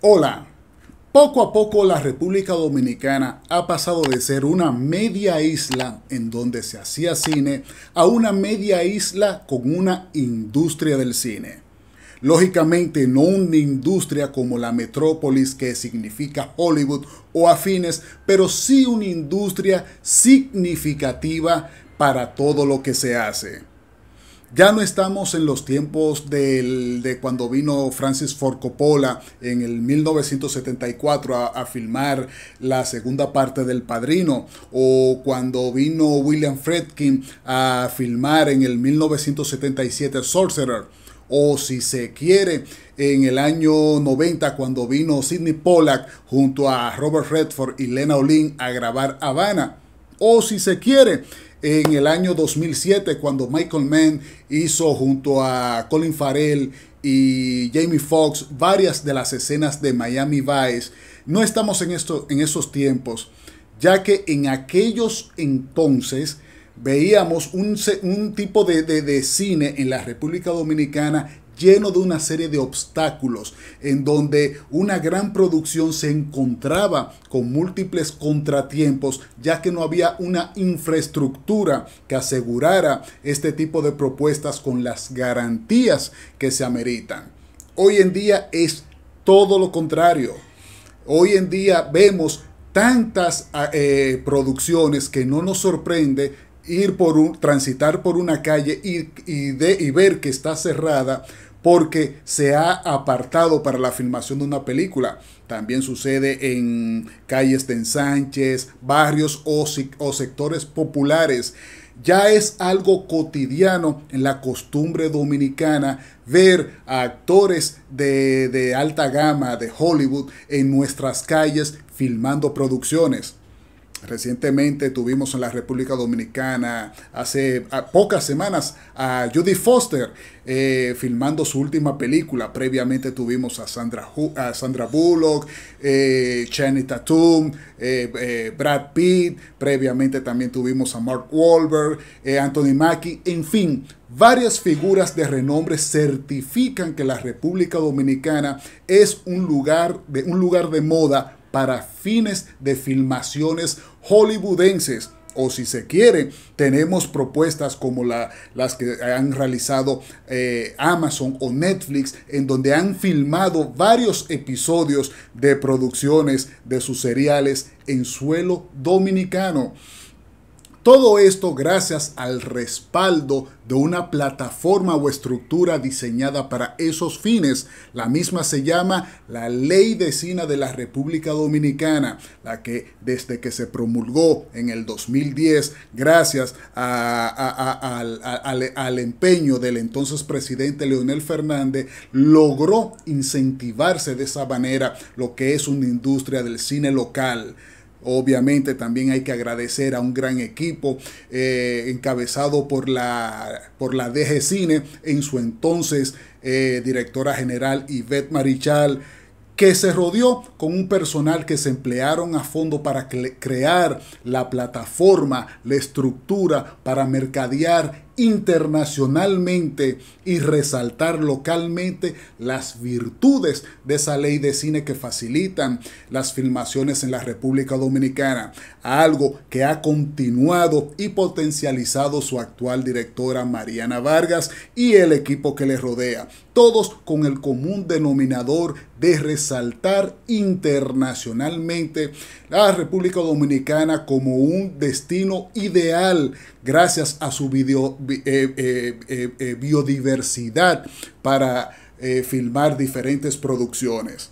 Hola, poco a poco la República Dominicana ha pasado de ser una media isla en donde se hacía cine a una media isla con una industria del cine. Lógicamente no una industria como la metrópolis que significa Hollywood o afines, pero sí una industria significativa para todo lo que se hace. Ya no estamos en los tiempos de cuando vino Francis Ford Coppola en el 1974 a, filmar la segunda parte del Padrino o cuando vino William Fredkin a filmar en el 1977 Sorcerer o si se quiere en el año 90 cuando vino Sidney Pollack junto a Robert Redford y Lena Olin a grabar Habana o si se quiere en el año 2007 cuando Michael Mann hizo junto a Colin Farrell y Jamie Foxx varias de las escenas de Miami Vice. No estamos en, esto, en esos tiempos, ya que en aquellos entonces veíamos un, tipo de, de, de cine en la República Dominicana lleno de una serie de obstáculos, en donde una gran producción se encontraba con múltiples contratiempos, ya que no había una infraestructura que asegurara este tipo de propuestas con las garantías que se ameritan. Hoy en día es todo lo contrario. Hoy en día vemos tantas eh, producciones que no nos sorprende ir por un, transitar por una calle y ver que está cerrada porque se ha apartado para la filmación de una película. También sucede en calles de ensanches, barrios o, sectores populares. Ya es algo cotidiano en la costumbre dominicana ver a actores de alta gama de Hollywood en nuestras calles filmando producciones. Recientemente tuvimos en la República Dominicana, hace pocas semanas, a Judy Foster eh, filmando su última película. Previamente tuvimos a Sandra, a Sandra Bullock, eh, Channing Tatum, eh, eh, Brad Pitt. Previamente también tuvimos a Mark Wahlberg, Anthony Mackie. En fin, varias figuras de renombre certifican que la República Dominicana es un lugar de, un lugar de moda para fines de filmaciones hollywoodenses. O si se quiere, tenemos propuestas como las que han realizado eh, Amazon o Netflix, en donde han filmado varios episodios de producciones de sus seriales en suelo dominicano. Todo esto gracias al respaldo de una plataforma o estructura diseñada para esos fines. La misma se llama la Ley de Cine de la República Dominicana, la que desde que se promulgó en el 2010, gracias al, al empeño del entonces presidente Leonel Fernández, logró incentivarse de esa manera lo que es una industria del cine local. Obviamente también hay que agradecer a un gran equipo eh, encabezado por la, por la DG Cine, en su entonces eh, directora general Yvette Marichal, que se rodeó con un personal que se emplearon a fondo para crear la plataforma, la estructura, para mercadear internacionalmente y resaltar localmente las virtudes de esa ley de cine que facilitan las filmaciones en la República Dominicana, algo que ha continuado y potencializado su actual directora Mariana Vargas y el equipo que le rodea todos con el común denominador de resaltar internacionalmente la República Dominicana como un destino ideal gracias a su eh, eh, eh, biodiversidad para filmar diferentes producciones.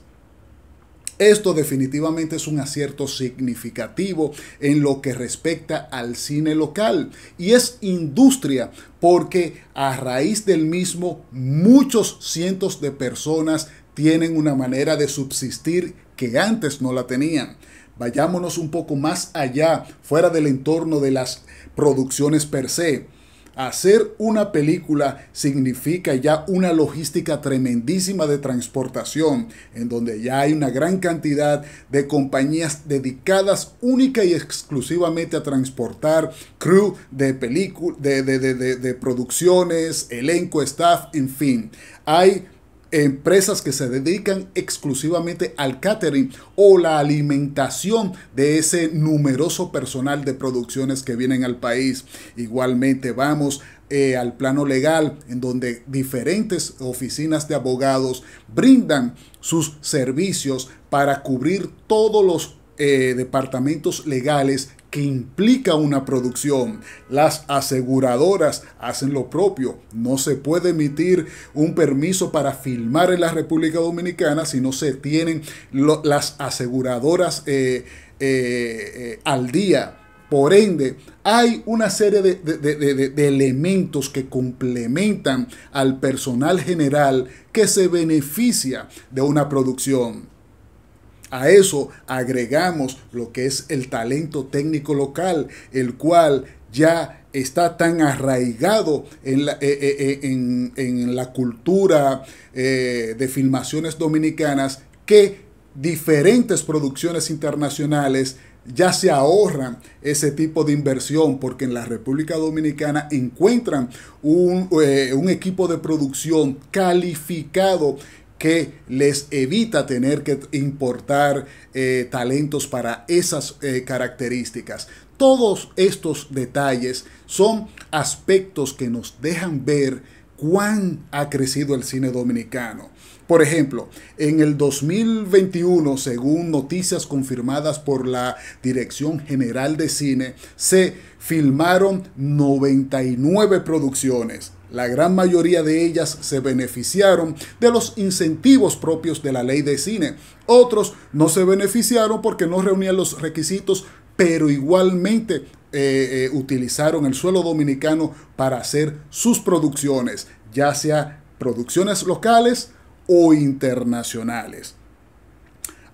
Esto definitivamente es un acierto significativo en lo que respecta al cine local y es industria porque a raíz del mismo muchos cientos de personas tienen una manera de subsistir que antes no la tenían. Vayámonos un poco más allá, fuera del entorno de las producciones per se. Hacer una película significa ya una logística tremendísima de transportación, en donde ya hay una gran cantidad de compañías dedicadas única y exclusivamente a transportar crew de, de, de, producciones, elenco, staff, en fin. Hay empresas que se dedican exclusivamente al catering o la alimentación de ese numeroso personal de producciones que vienen al país. Igualmente vamos eh, al plano legal, en donde diferentes oficinas de abogados brindan sus servicios para cubrir todos los eh, departamentos legales que implica una producción. Las aseguradoras hacen lo propio. No se puede emitir un permiso para filmar en la República Dominicana si no se tienen las aseguradoras eh, eh, eh, al día. Por ende, hay una serie de, elementos que complementan al personal general que se beneficia de una producción. A eso agregamos lo que es el talento técnico local, el cual ya está tan arraigado en la, eh, eh, eh, en, la cultura de filmaciones dominicanas que diferentes producciones internacionales ya se ahorran ese tipo de inversión porque en la República Dominicana encuentran un, un, equipo de producción calificado que les evita tener que importar eh, talentos para esas eh, características. Todos estos detalles son aspectos que nos dejan ver cuán ha crecido el cine dominicano. Por ejemplo, en el 2021, según noticias confirmadas por la Dirección General de Cine, se filmaron 99 producciones la gran mayoría de ellas se beneficiaron de los incentivos propios de la ley de cine. Otros no se beneficiaron porque no reunían los requisitos, pero igualmente eh, eh, utilizaron el suelo dominicano para hacer sus producciones, ya sea producciones locales o internacionales.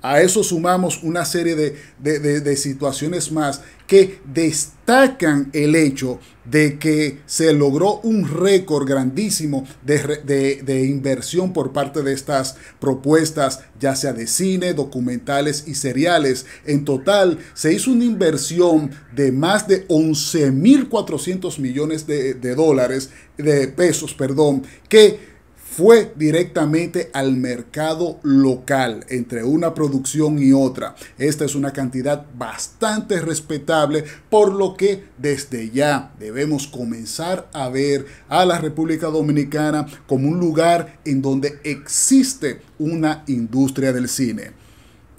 A eso sumamos una serie de, situaciones más que destacan el hecho de que se logró un récord grandísimo de, inversión por parte de estas propuestas, ya sea de cine, documentales y seriales. En total, se hizo una inversión de más de 11.400 millones de, dólares, de pesos, perdón, que fue directamente al mercado local entre una producción y otra. Esta es una cantidad bastante respetable, por lo que desde ya debemos comenzar a ver a la República Dominicana como un lugar en donde existe una industria del cine.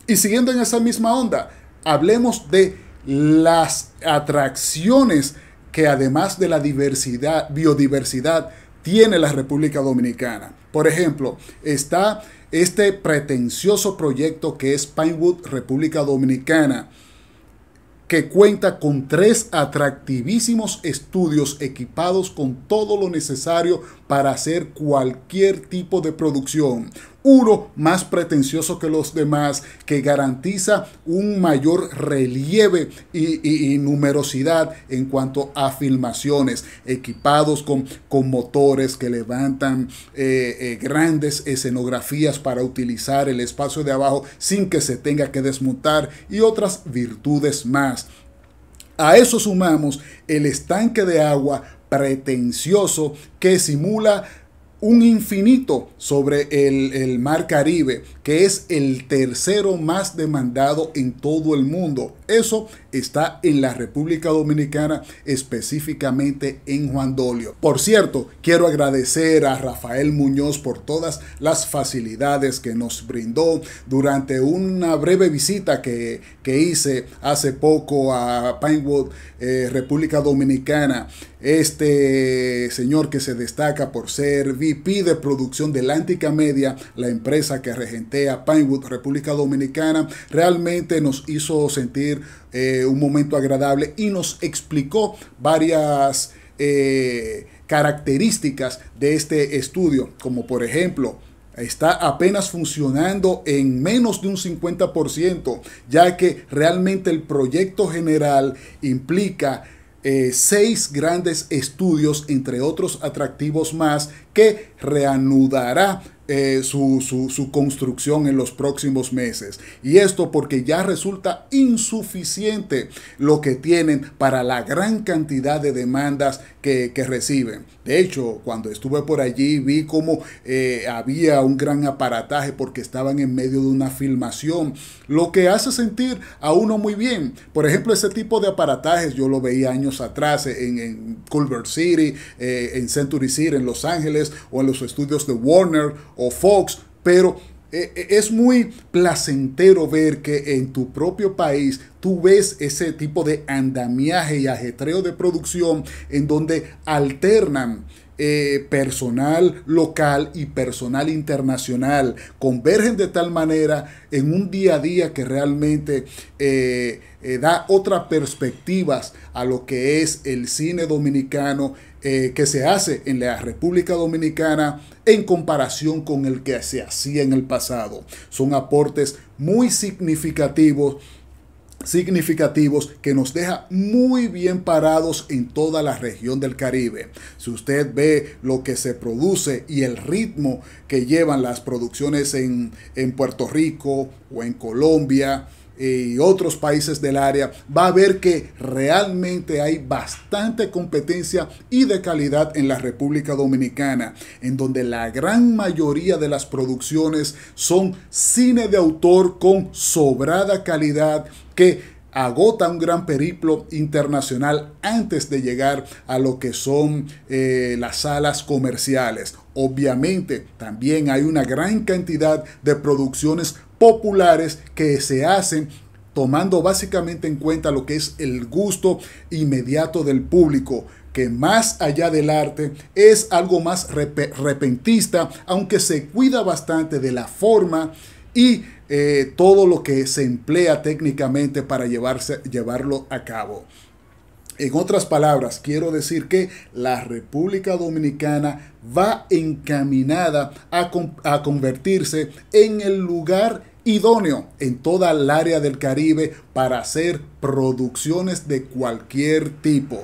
Y siguiendo en esa misma onda, hablemos de las atracciones que además de la diversidad, biodiversidad, tiene la República Dominicana. Por ejemplo, está este pretencioso proyecto que es Pinewood República Dominicana, que cuenta con tres atractivísimos estudios equipados con todo lo necesario para hacer cualquier tipo de producción uno más pretencioso que los demás, que garantiza un mayor relieve y, numerosidad en cuanto a filmaciones, equipados con, con motores que levantan eh, eh, grandes escenografías para utilizar el espacio de abajo sin que se tenga que desmontar y otras virtudes más. A eso sumamos el estanque de agua pretencioso que simula un infinito sobre el, mar Caribe, que es el tercero más demandado en todo el mundo. Eso está en la República Dominicana, específicamente en Juan Dolio. Por cierto, quiero agradecer a Rafael Muñoz por todas las facilidades que nos brindó durante una breve visita que, que hice hace poco a Pinewood, eh, República Dominicana. Este señor que se destaca por ser vivo y pide producción de Lántica Media, la empresa que regentea Pinewood, República Dominicana, realmente nos hizo sentir eh, un momento agradable y nos explicó varias eh, características de este estudio, como por ejemplo, está apenas funcionando en menos de un 50%, ya que realmente el proyecto general implica eh, seis grandes estudios, entre otros atractivos más, que reanudará eh, su, construcción en los próximos meses. Y esto porque ya resulta insuficiente lo que tienen para la gran cantidad de demandas que, reciben. De hecho, cuando estuve por allí vi cómo eh, había un gran aparataje porque estaban en medio de una filmación, lo que hace sentir a uno muy bien. Por ejemplo, ese tipo de aparatajes yo lo veía años atrás en, Culver City, eh, en Century City, en Los Ángeles o en los estudios de Warner o Fox, pero eh, eh, es muy placentero ver que en tu propio país tú ves ese tipo de andamiaje y ajetreo de producción en donde alternan eh, personal local y personal internacional convergen de tal manera en un día a día que realmente da otras perspectivas a lo que es el cine dominicano eh, que se hace en la República Dominicana en comparación con el que se hacía en el pasado. Son aportes muy significativos significativos que nos deja muy bien parados en toda la región del Caribe. Si usted ve lo que se produce y el ritmo que llevan las producciones en Puerto Rico o en Colombia, y otros países del área, va a ver que realmente hay bastante competencia y de calidad en la República Dominicana, en donde la gran mayoría de las producciones son cine de autor con sobrada calidad que agota un gran periplo internacional antes de llegar a lo que son eh, las salas comerciales. Obviamente, también hay una gran cantidad de producciones populares que se hacen tomando básicamente en cuenta lo que es el gusto inmediato del público que más allá del arte es algo más repentista, aunque se cuida bastante de la forma y eh, todo lo que se emplea técnicamente para llevarse, llevarlo a cabo. En otras palabras, quiero decir que la República Dominicana va encaminada a, a convertirse en el lugar idóneo en toda el área del Caribe para hacer producciones de cualquier tipo.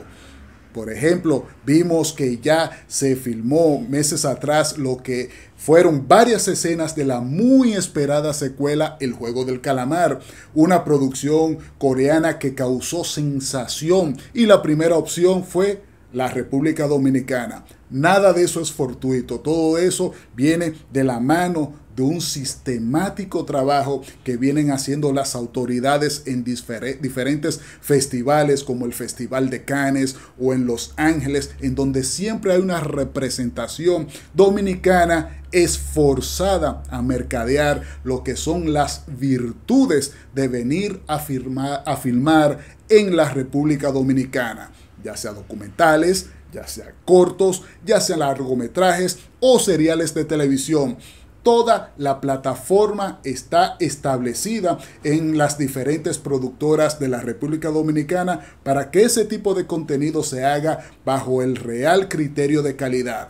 Por ejemplo, vimos que ya se filmó meses atrás lo que fueron varias escenas de la muy esperada secuela El juego del calamar, una producción coreana que causó sensación y la primera opción fue la República Dominicana. Nada de eso es fortuito, todo eso viene de la mano de un sistemático trabajo que vienen haciendo las autoridades en diferentes festivales como el Festival de Cannes o en Los Ángeles, en donde siempre hay una representación dominicana esforzada a mercadear lo que son las virtudes de venir a, a filmar en la República Dominicana ya sea documentales, ya sea cortos, ya sea largometrajes o seriales de televisión. Toda la plataforma está establecida en las diferentes productoras de la República Dominicana para que ese tipo de contenido se haga bajo el real criterio de calidad.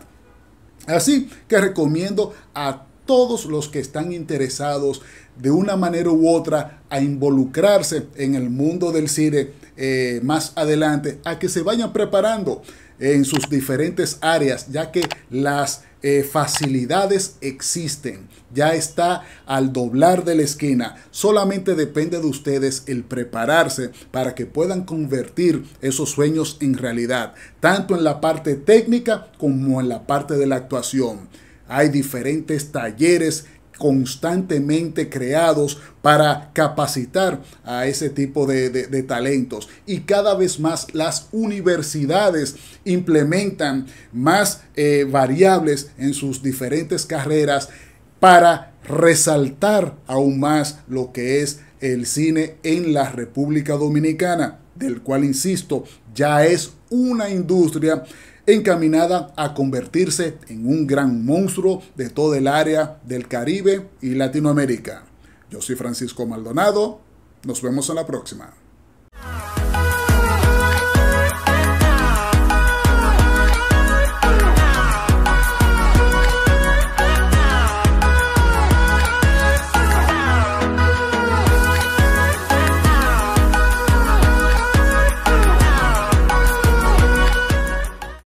Así que recomiendo a todos los que están interesados de una manera u otra a involucrarse en el mundo del cine eh, más adelante a que se vayan preparando en sus diferentes áreas, ya que las eh, facilidades existen, ya está al doblar de la esquina, solamente depende de ustedes el prepararse para que puedan convertir esos sueños en realidad, tanto en la parte técnica como en la parte de la actuación. Hay diferentes talleres constantemente creados para capacitar a ese tipo de, talentos. Y cada vez más las universidades implementan más eh, variables en sus diferentes carreras para resaltar aún más lo que es el cine en la República Dominicana, del cual, insisto, ya es una industria encaminada a convertirse en un gran monstruo de todo el área del Caribe y Latinoamérica. Yo soy Francisco Maldonado, nos vemos en la próxima.